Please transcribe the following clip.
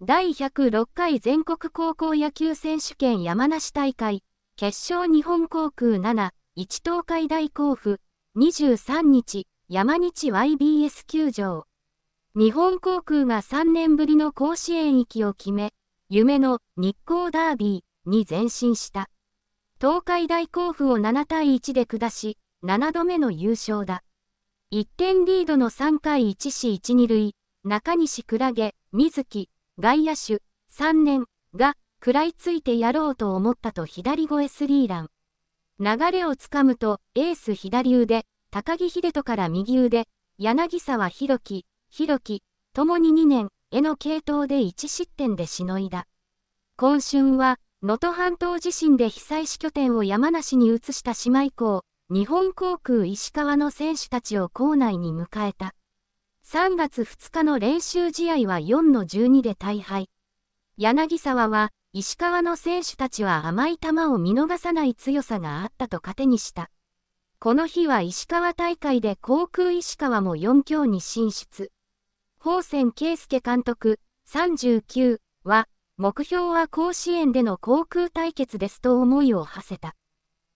第106回全国高校野球選手権山梨大会、決勝日本航空7、1東海大甲府、23日、山日 YBS 球場。日本航空が3年ぶりの甲子園行きを決め、夢の日光ダービーに前進した。東海大甲府を7対1で下し、7度目の優勝だ。1点リードの3回1四1 2塁、中西クラゲ、水木、外野手、3年が食らいついてやろうと思ったと左越スリーラン。流れをつかむと、エース左腕、高木秀人から右腕、柳沢弘樹、弘樹、共に2年、への系統で1失点でしのいだ。今春は、能登半島地震で被災し拠点を山梨に移した島以降、日本航空石川の選手たちを校内に迎えた。3月2日の練習試合は4の12で大敗。柳沢は、石川の選手たちは甘い球を見逃さない強さがあったと糧にした。この日は石川大会で航空石川も4強に進出。宝仙圭介監督39は、目標は甲子園での航空対決ですと思いを馳せた。